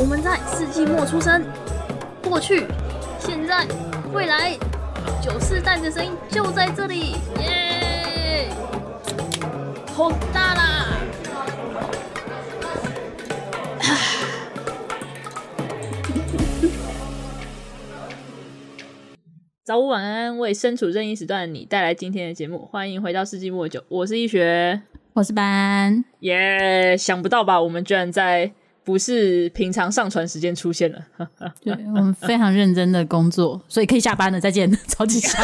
我们在世纪末出生，过去、现在、未来，九四代的声音就在这里，耶！好大啦！早午晚安，为身处任意时段的你带来今天的节目，欢迎回到世纪末九，我是医学，我是班，耶！想不到吧，我们居然在。不是平常上传时间出现了，我们非常认真的工作，所以可以下班了。再见，超级笑。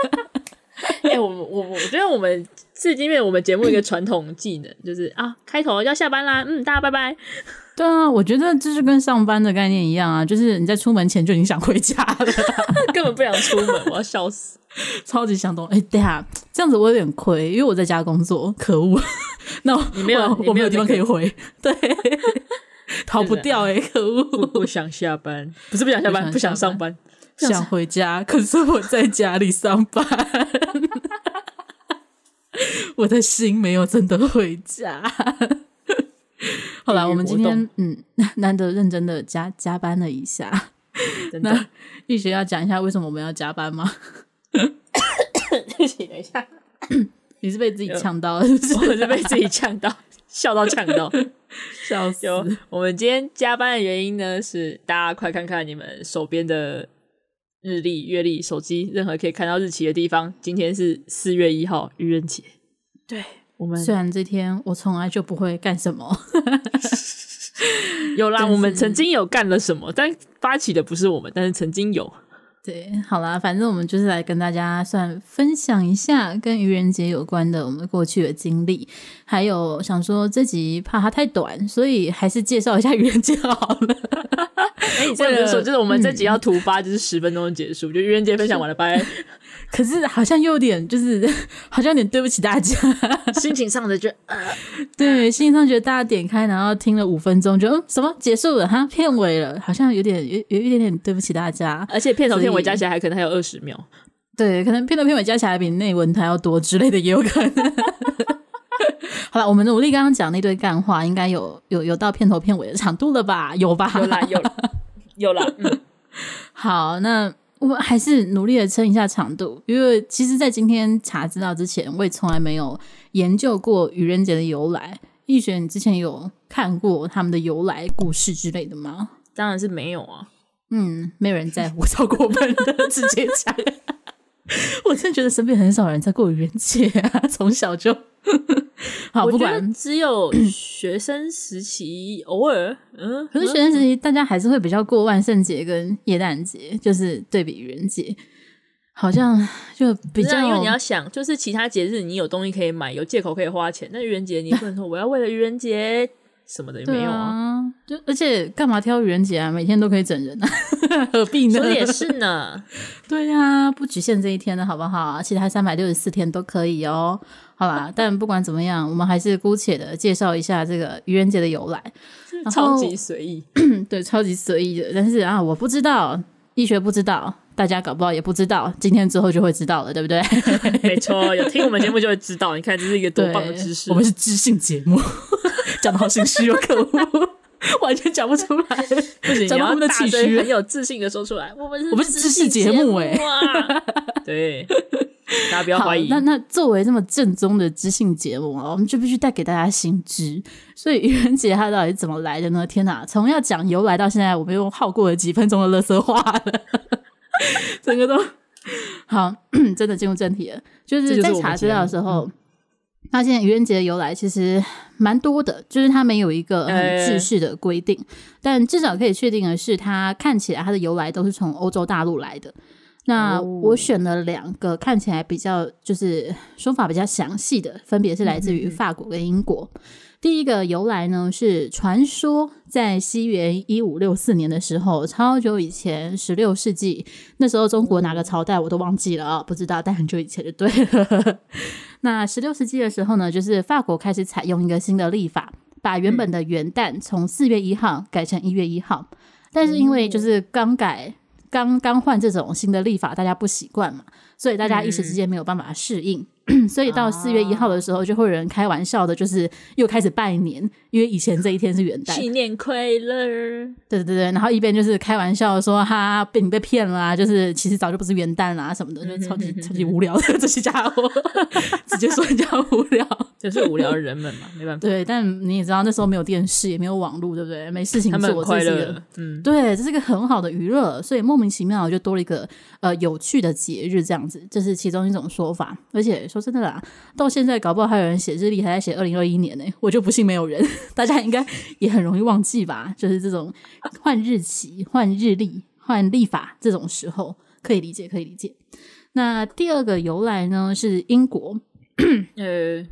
哎，我我我觉得我们是因为我们节目一个传统技能，就是啊，开头要下班啦，嗯，大家拜拜。对啊，我觉得就是跟上班的概念一样啊，就是你在出门前就已经想回家了，根本不想出门，我要笑死，超级想动。等下这样子我有点亏，因为我在家工作，可恶，那我我没有地方可以回，对，逃不掉哎，可恶，不想下班，不是不想下班，不想上班，想回家，可是我在家里上班，我的心没有真的回家。后来我们今天嗯 难得认真的加加班了一下。那玉雪要讲一下为什么我们要加班吗？不起，等一下，你是被自己呛到，我是被自己呛到，笑到呛到，笑死！我们今天加班的原因呢，是大家快看看你们手边的日历、月历、手机，任何可以看到日期的地方，今天是四月一号愚人节，对。我们虽然这天我从来就不会干什么，有啦，我们曾经有干了什么，但发起的不是我们，但是曾经有。对，好啦，反正我们就是来跟大家算分享一下跟愚人节有关的我们过去的经历，还有想说这集怕它太短，所以还是介绍一下愚人节好了。哎，或者说就是我们这集要图发，就是十分钟结束，就愚人节分享完了，拜。可是好像有点，就是好像有点对不起大家 心情上的，就对心情上觉得大家点开然后听了五分钟，就嗯什么结束了，哈片尾了，好像有点有有一点点对不起大家，而且片头片尾。加起来还可能还有二十秒，对，可能片头片尾加起来比那文它要多之类的也有可能。好了，我们努力刚刚讲那堆干话，应该有有有到片头片尾的长度了吧？有吧？有啦，有有啦。嗯，好，那我们还是努力的撑一下长度，因为其实，在今天查知道之前，我也从来没有研究过愚人节的由来。易璇，你之前有看过他们的由来故事之类的吗？当然是没有啊。嗯，没有人在乎超过们的直接抢，我真的觉得身边很少人在过愚人节，从小就好，不管只有学生时期偶尔，嗯，可是学生时期大家还是会比较过万圣节跟耶诞节，就是对比愚人节，好像就比较，因为你要想，就是其他节日你有东西可以买，有借口可以花钱，那愚人节你不能说我要为了愚人节什么的也没有啊。就而且干嘛挑愚人节啊？每天都可以整人啊，何必呢？说也是呢，对呀，不局限这一天的，好不好？其他三百六十四天都可以哦。好啦，但不管怎么样，我们还是姑且的介绍一下这个愚人节的由来。超级随意，对，超级随意的。但是啊，我不知道，一学不知道，大家搞不好也不知道。今天之后就会知道了，对不对？没错，有听我们节目就会知道。你看，这是一个多棒的知识。我们是知性节目，讲的好心虚哦，可恶。完全讲不出来，我们的气声、很有自信的说出来。我们是，我们是知识节目哎，对，大家不要怀疑。那那作为这么正宗的知性节目啊，我们就必须带给大家新知。所以，愚人节它到底怎么来的呢？天哪，从要讲由来到现在，我们又耗过了几分钟的垃圾话了，整个都好。真的进入正题，就是在查资料的时候。发现愚人节的由来其实蛮多的，就是它没有一个很制式的规定，但至少可以确定的是，它看起来它的由来都是从欧洲大陆来的。那我选了两个看起来比较，就是说法比较详细的，分别是来自于法国跟英国。第一个由来呢是传说，在西元一五六四年的时候，超久以前，十六世纪那时候中国哪个朝代我都忘记了啊，不知道，但很久以前就对了。那十六世纪的时候呢，就是法国开始采用一个新的历法，把原本的元旦从四月一号改成一月一号。但是因为就是刚改、刚刚换这种新的历法，大家不习惯嘛，所以大家一时之间没有办法适应。所以到四月一号的时候，就会有人开玩笑的，就是又开始拜年，因为以前这一天是元旦。新年快乐！对对对然后一边就是开玩笑说哈被你被骗了，就是其实早就不是元旦啦什么的，就超级超级无聊的这些家伙，直接说人家无聊，就是无聊人们嘛，没办法。对，但你也知道那时候没有电视，也没有网络，对不对？没事情做，快乐。嗯，对，这是个很好的娱乐，所以莫名其妙就多了一个呃有趣的节日，这样子，这是其中一种说法，而且。说真的啦，到现在搞不好还有人写日历，还在写二零二一年呢。我就不信没有人，大家应该也很容易忘记吧？就是这种换日期、换日历、换历法这种时候，可以理解，可以理解。那第二个由来呢，是英国，呃，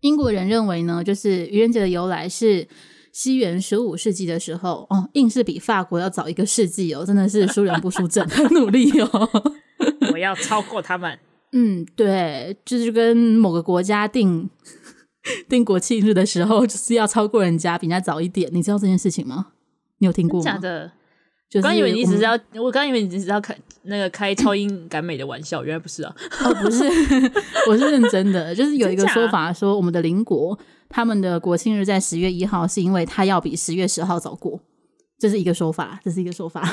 英国人认为呢，就是愚人节的由来是西元十五世纪的时候。哦，硬是比法国要早一个世纪哦，真的是输人不输阵，很努力哦，我要超过他们。嗯，对，就是跟某个国家定定国庆日的时候，就是要超过人家，比人家早一点。你知道这件事情吗？你有听过？真的，我刚以为你一直要，我刚以为你一直要开那个开超英赶美的玩笑，原来不是啊，不是，我是认真的。就是有一个说法，说我们的邻国他们的国庆日在十月一号，是因为它要比十月十号早过。这是一个说法，这是一个说法。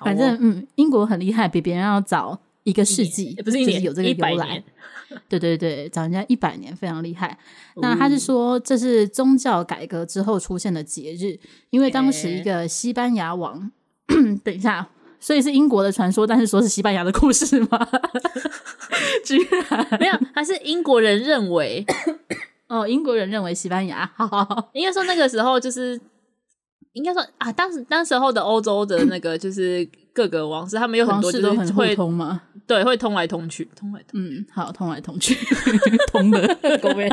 反正嗯，英国很厉害，比别人要早。一个世纪不是一年有这个由来，对对对，人家一百年非常厉害。那他是说这是宗教改革之后出现的节日，因为当时一个西班牙王，等一下，所以是英国的传说，但是说是西班牙的故事吗？居然没有，他是英国人认为，哦，英国人认为西班牙，应该说那个时候就是应该说啊，当时当时候的欧洲的那个就是。各个王室他们有很多就是会通吗？对，会通来通去，通来通嗯，好，通来通去，通的各 位。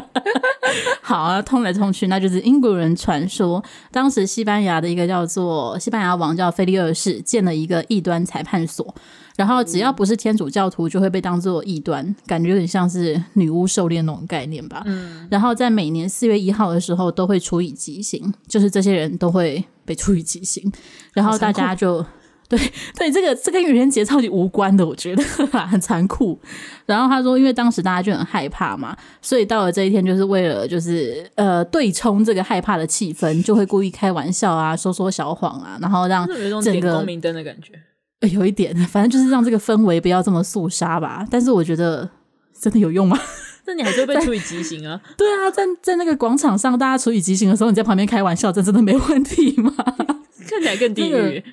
好啊，通来通去，那就是英国人传说，当时西班牙的一个叫做西班牙王叫菲利二世建了一个异端裁判所，然后只要不是天主教徒就会被当做异端，感觉有点像是女巫狩猎那种概念吧。嗯，然后在每年四月一号的时候都会处以极刑，就是这些人都会被处以极刑，然后大家就。对 对，这个这跟愚人节超级无关的，我觉得 很残酷。然后他说，因为当时大家就很害怕嘛，所以到了这一天就是为了就是呃对冲这个害怕的气氛，就会故意开玩笑啊，说说小谎啊，然后让整个光明灯的感觉 有一点，反正就是让这个氛围不要这么肃杀吧。但是我觉得真的有用吗？那你还会被处以极刑啊？对啊，在在那个广场上，大家处以极刑的时候，你在旁边开玩笑，这真的没问题吗？看起来更地狱。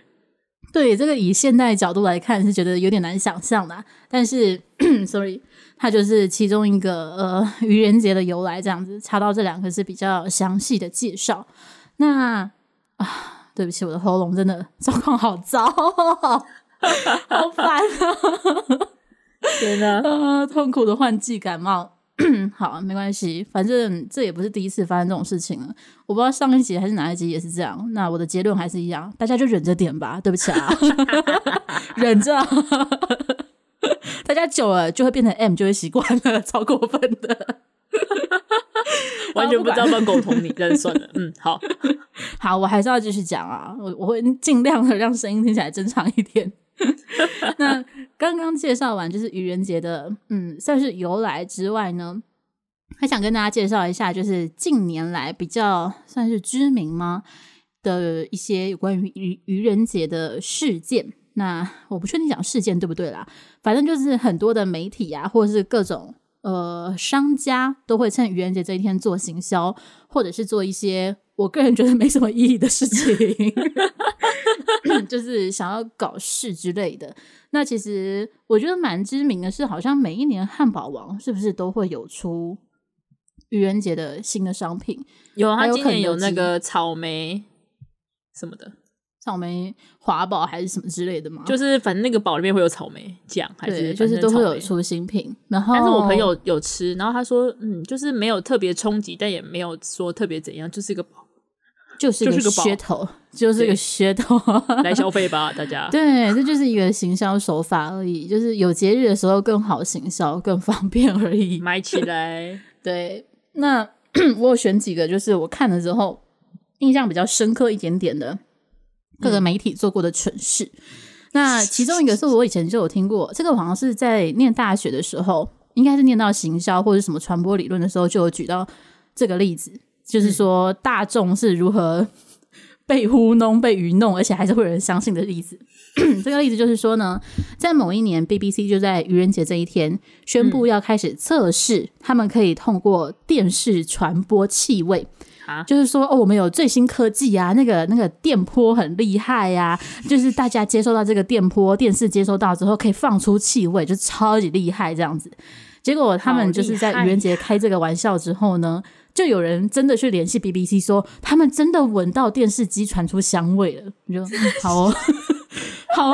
对这个以现代角度来看是觉得有点难想象的，但是，sorry，它就是其中一个呃，愚人节的由来这样子，查到这两个是比较详细的介绍。那啊，对不起，我的喉咙真的状况好糟，好烦啊，天的，痛苦的换季感冒。好，没关系，反正这也不是第一次发生这种事情了。我不知道上一集还是哪一集也是这样。那我的结论还是一样，大家就忍着点吧。对不起啊，忍着。大家久了就会变成 M，就会习惯了，超过分的。完全不知道乱沟通，你还算了。嗯，好好，我还是要继续讲啊。我我会尽量的让声音听起来正常一点。那。刚刚介绍完就是愚人节的，嗯，算是由来之外呢，还想跟大家介绍一下，就是近年来比较算是知名吗的一些有关于愚愚人节的事件。那我不确定讲事件对不对啦，反正就是很多的媒体啊，或者是各种呃商家都会趁愚人节这一天做行销，或者是做一些我个人觉得没什么意义的事情。就是想要搞事之类的。那其实我觉得蛮知名的，是好像每一年汉堡王是不是都会有出愚人节的新的商品？有，他今年有那个草莓什么的，草莓华堡还是什么之类的吗？就是反正那个堡里面会有草莓酱，还是就是都会有出新品。然后，但是我朋友有吃，然后他说，嗯，就是没有特别冲击，但也没有说特别怎样，就是一个。就是个噱头，就是个噱头，来消 费吧，大家。对，这就是一个行销手法而已，就是有节日的时候更好行销，更方便而已。买起 来。对，那 我选几个，就是我看了之后印象比较深刻一点点的各个媒体做过的蠢事。那其中一个是我以前就有听过，这个好像是在念大学的时候，应该是念到行销或者什么传播理论的时候就有举到这个例子。就是说，大众是如何 被糊弄、被愚弄，而且还是会有人相信的例子。这个例子就是说呢，在某一年，BBC 就在愚人节这一天宣布要开始测试，他们可以通过电视传播气味啊。就是说，哦，我们有最新科技啊，那个那个电波很厉害呀。就是大家接收到这个电波，电视接收到之后可以放出气味，就超级厉害这样子。结果他们就是在愚人节开这个玩笑之后呢。就有人真的去联系 BBC 说，他们真的闻到电视机传出香味了。你说 好哦，好，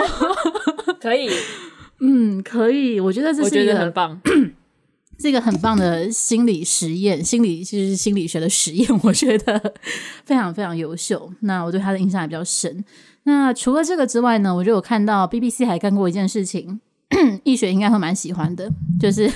可以，嗯，可以。我觉得这是一个很棒，是一个很棒的心理实验，心理其实心理学的实验，我觉得非常非常优秀。那我对他的印象也比较深。那除了这个之外呢，我有看到 BBC 还干过一件事情，易学应该会蛮喜欢的，就是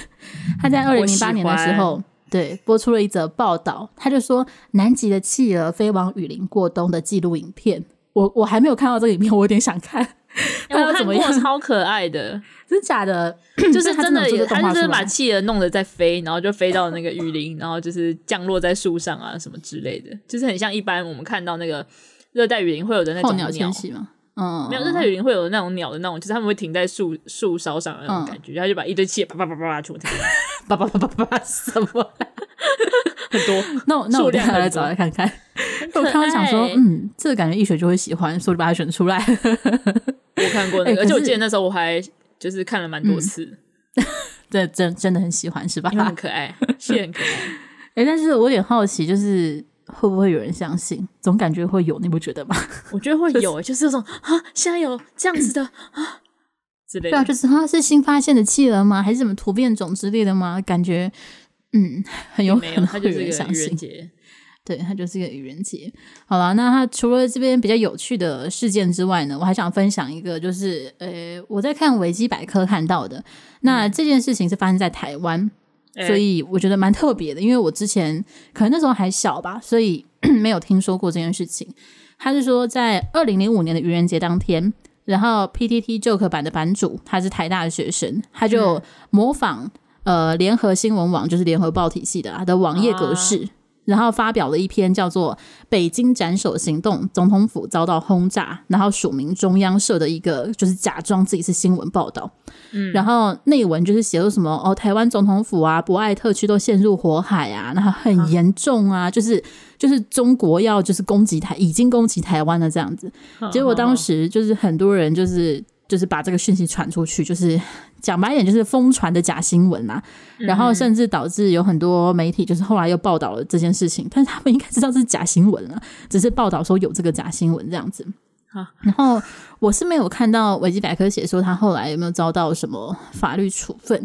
他在二零零八年的时候。对，播出了一则报道，他就说南极的企鹅飞往雨林过冬的记录影片。我我还没有看到这个影片，我有点想看，不知道怎么过，超可爱的，真假的？就 是真的，他就是把企鹅弄得在飞，然后就飞到那个雨林，然后就是降落在树上啊什么之类的，就是很像一般我们看到那个热带雨林会有的那种鸟吗？嗯，没有热带雨林会有那种鸟的那种，就是他们会停在树树梢上的那种感觉，然后就把一堆气啪啪啪啪啪出，啪啪啪啪啪什么，很多。那我那我等下来找来看看。我刚刚想说，嗯，这个感觉一选就会喜欢，所以把它选出来。我看过那个，就我记得那时候我还就是看了蛮多次，对，真真的很喜欢，是吧？很可爱，是很可爱。哎，但是我有点好奇，就是。会不会有人相信？总感觉会有，你不觉得吗？我觉得会有，就是这种啊，现在有这样子的啊之类的，对啊，就是他是新发现的巨人吗？还是什么突变种之类的吗？感觉嗯，很有可能会有人相信。对他就是一个愚人节。好了，那他除了这边比较有趣的事件之外呢，我还想分享一个，就是呃，我在看维基百科看到的，那这件事情是发生在台湾。所以我觉得蛮特别的，因为我之前可能那时候还小吧，所以 没有听说过这件事情。他是说在二零零五年的愚人节当天，然后 PTT joke 版的版主，他是台大的学生，他就模仿呃联合新闻网，就是联合报体系的他的网页格式。然后发表了一篇叫做《北京斩首行动》，总统府遭到轰炸，然后署名中央社的一个就是假装自己是新闻报道，嗯，然后内文就是写了什么哦，台湾总统府啊，博爱特区都陷入火海啊，那很严重啊，就是就是中国要就是攻击台，已经攻击台湾了这样子，结果当时就是很多人就是。就是把这个讯息传出去，就是讲白一点，就是疯传的假新闻嘛。然后甚至导致有很多媒体，就是后来又报道了这件事情，但是他们应该知道是假新闻了，只是报道说有这个假新闻这样子。好，然后我是没有看到维基百科写说他后来有没有遭到什么法律处分，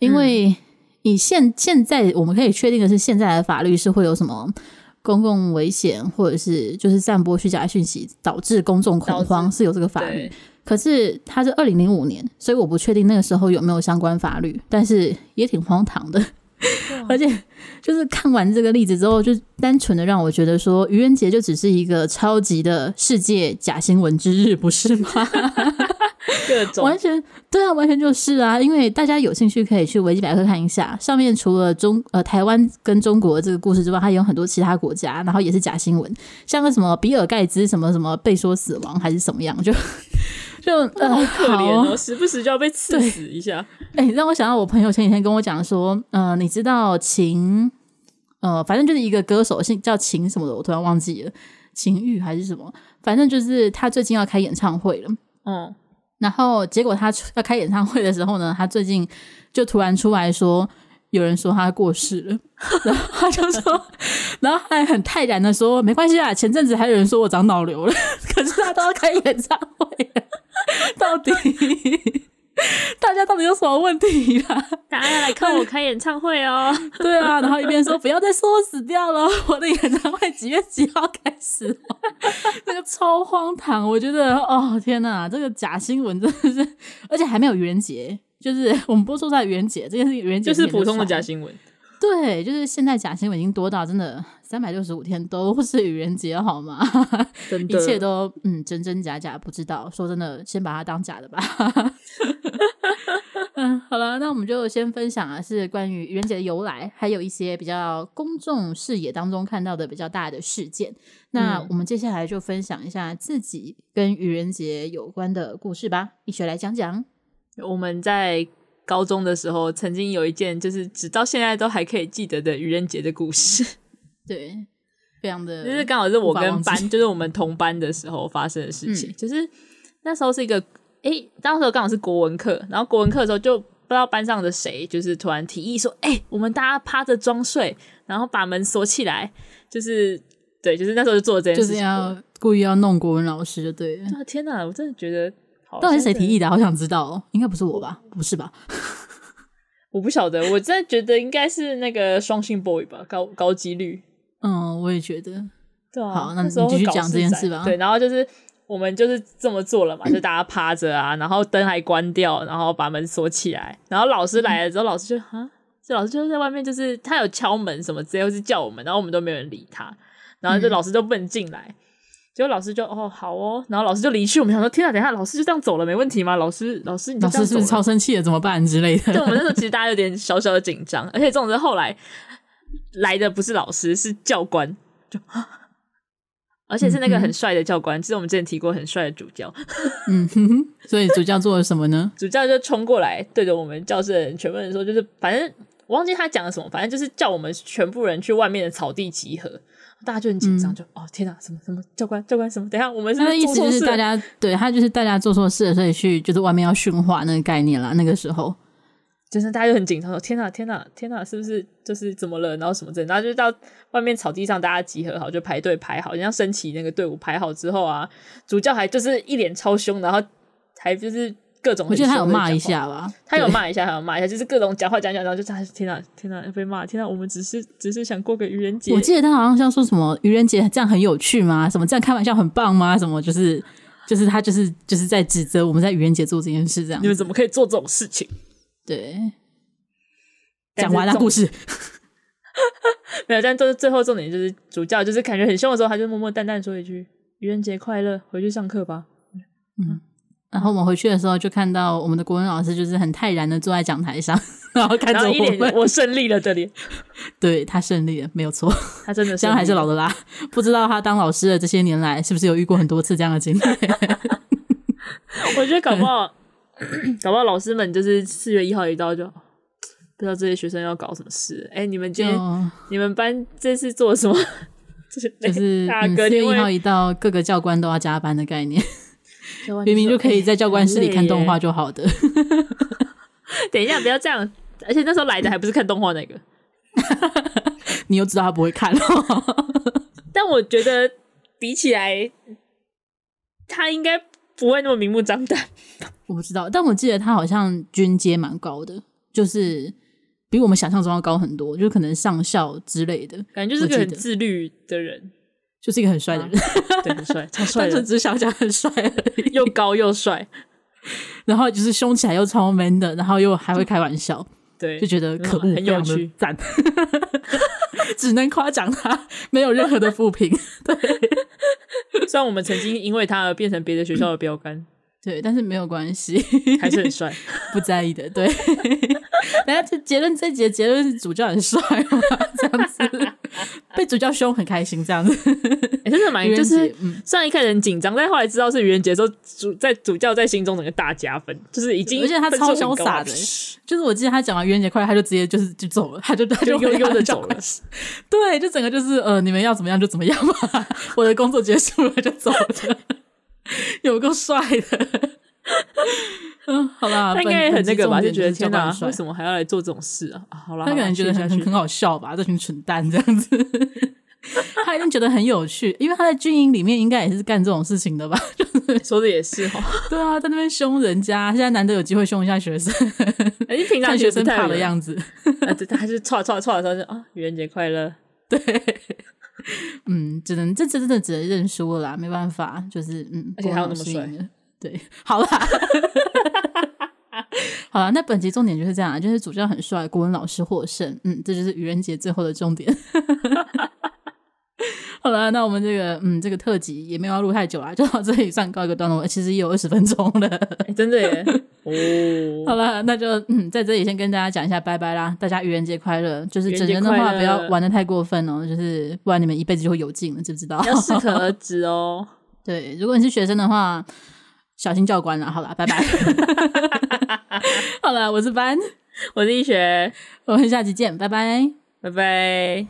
因为你现现在我们可以确定的是，现在的法律是会有什么公共危险，或者是就是散播虚假讯息导致公众恐慌，是有这个法律。可是它是二零零五年，所以我不确定那个时候有没有相关法律，但是也挺荒唐的。而且就是看完这个例子之后，就单纯的让我觉得说，愚人节就只是一个超级的世界假新闻之日，不是吗？各种完全对啊，完全就是啊，因为大家有兴趣可以去维基百科看一下，上面除了中呃台湾跟中国这个故事之外，还有很多其他国家，然后也是假新闻，像个什么比尔盖茨什么什么被说死亡还是什么样就。就呃，好可怜哦，时不时就要被刺死一下。哎，让我想到我朋友前几天跟我讲说，呃，你知道秦，呃，反正就是一个歌手，姓叫秦什么的，我突然忘记了，秦玉还是什么。反正就是他最近要开演唱会了。嗯，然后结果他要开演唱会的时候呢，他最近就突然出来说，有人说他过世了，然后他就说，然后还很泰然的说，没关系啊，前阵子还有人说我长脑瘤了，可是他都要开演唱会。到底 大家到底有什么问题啦？大家要来看我开演唱会哦！对啊，然后一边说不要再说死掉了，我的演唱会几月几号开始？那个超荒唐，我觉得哦天哪，这个假新闻真的是，而且还没有愚人节，就是我们不说在愚人节这件事，愚人节就是普通的假新闻。对，就是现在假新闻已经多到真的三百六十五天都是愚人节，好吗？一切都嗯真真假假不知道。说真的，先把它当假的吧。嗯，好了，那我们就先分享啊，是关于愚人节的由来，还有一些比较公众视野当中看到的比较大的事件。那我们接下来就分享一下自己跟愚人节有关的故事吧。一起来讲讲，我们在。高中的时候，曾经有一件就是直到现在都还可以记得的愚人节的故事，对，非常的，就是刚好是我跟班，就是我们同班的时候发生的事情，就是那时候是一个，哎，当时刚好是国文课，然后国文课的时候就不知道班上的谁就是突然提议说，哎，我们大家趴着装睡，然后把门锁起来，就是对，就是那时候就做这件事情，就是要故意要弄国文老师，就对，啊天哪，我真的觉得。到底是谁提议的？好想知道，哦、应该不是我吧？不是吧？我不晓得，我真的觉得应该是那个双性 boy 吧，高高几率。嗯，我也觉得。对啊，好，那继续讲这件事吧。对，然后就是我们就是这么做了嘛，就大家趴着啊，然后灯还关掉，然后把门锁起来，然后老师来了之后，老师就啊，这老师就在外面，就是他有敲门什么之类，就是叫我们，然后我们都没有人理他，然后这老师就不能进来。结果老师就哦好哦，然后老师就离去。我们想说天啊，等一下老师就这样走了，没问题吗？老师老师，老师是超生气了，怎么办之类的？对，我们那时候其实大家有点小小的紧张，而且这种是后来来的不是老师，是教官，就而且是那个很帅的教官，就是我们之前提过很帅的主教。嗯哼，所以主教做了什么呢？主教就冲过来对着我们教室的人全部人说，就是反正我忘记他讲了什么，反正就是叫我们全部人去外面的草地集合。大家就很紧张，就哦天哪，什么什么教官教官什么？等下我们是他的意思就是大家对他就是大家做错事，所以去就是外面要训话那个概念啦。那个时候，就是大家就很紧张，说天哪天哪天哪，是不是就是怎么了？然后什么的，然后就到外面草地上大家集合好，就排队排好，像升旗那个队伍排好之后啊，主教还就是一脸超凶，然后还就是。各我觉得他有骂一下吧，他有骂一下，他有骂一下，就是各种讲话讲讲，然后就他天哪天哪被骂，天哪我们只是只是想过个愚人节。我记得他好像像说什么愚人节这样很有趣吗？什么这样开玩笑很棒吗？什么就是就是他就是就是在指责我们在愚人节做这件事这样。你们怎么可以做这种事情？对，讲完了故事，没有。但是最最后重点就是主教就是感觉很凶的时候，他就默默淡淡说一句愚人节快乐，回去上课吧。嗯。然后我们回去的时候，就看到我们的国文老师就是很泰然的坐在讲台上，然后看着我们。我胜利了，这里，对他胜利了，没有错，他真的是。这还是老的啦，不知道他当老师的这些年来，是不是有遇过很多次这样的经历？我觉得搞不好，搞不好老师们就是四月一号一到，就不知道这些学生要搞什么事。哎，你们今你们班这次做什么？就是四月一号一到，各个教官都要加班的概念。明明就可以在教官室里看动画就好的，等一下不要这样，而且那时候来的还不是看动画那个，你又知道他不会看。但我觉得比起来，他应该不会那么明目张胆。我不知道，但我记得他好像军阶蛮高的，就是比我们想象中要高很多，就可能上校之类的。感觉就是个很自律的人。就是一个很帅的人，对，很帅，超帅 的。单纯只想讲很帅，又高又帅，然后就是凶起来又超 man 的，然后又还会开玩笑，对，就觉得可恶，很有趣，赞，只能夸奖他，没有任何的负评，对，虽然我们曾经因为他而变成别的学校的标杆。对，但是没有关系，还是很 帅，不在意的。对，然 后这结论，这节结论是主教很帅嘛，这样子，被主教凶很开心，这样子，真的蛮就是上一看很紧张，但后来知道是愚人节，说主在主教在心中整个大加分，就是已经，而且他超潇洒的，就是我记得他讲完愚人节快乐，他就直接就是就走了，他就他就悠悠的走了，对，就整个就是呃，你们要怎么样就怎么样吧，我的工作结束了就走了。有够帅的，嗯，好啦，他应该也很那个吧，就觉得天哪，为什么还要来做这种事啊？啊，好啦，他可能觉得很很好笑吧，这群蠢蛋这样子，他一定觉得很有趣，因为他在军营里面应该也是干这种事情的吧？说的也是，对啊，在那边凶人家，现在难得有机会凶一下学生，哎，平常学生怕的样子，还是唰唰唰候就啊，愚人节快乐，对。嗯，只能这、这、这、这只能认输了，没办法，就是嗯，而且还有那么帅，对，好了，好啦，那本集重点就是这样，就是主教很帅，国文老师获胜，嗯，这就是愚人节最后的重点。好了，那我们这个，嗯，这个特辑也没有要录太久啊，就到这里算告一个段落。其实也有二十分钟了，真的耶。哦，好了，那就，嗯，在这里先跟大家讲一下，拜拜啦！大家愚人节快乐！就是整人的话，不要玩的太过分哦，就是不然你们一辈子就会有劲了，知不知道？要适可而 止哦。对，如果你是学生的话，小心教官了。好了，拜拜。好了，我是班，我是医学，我们下期见，拜拜，拜拜。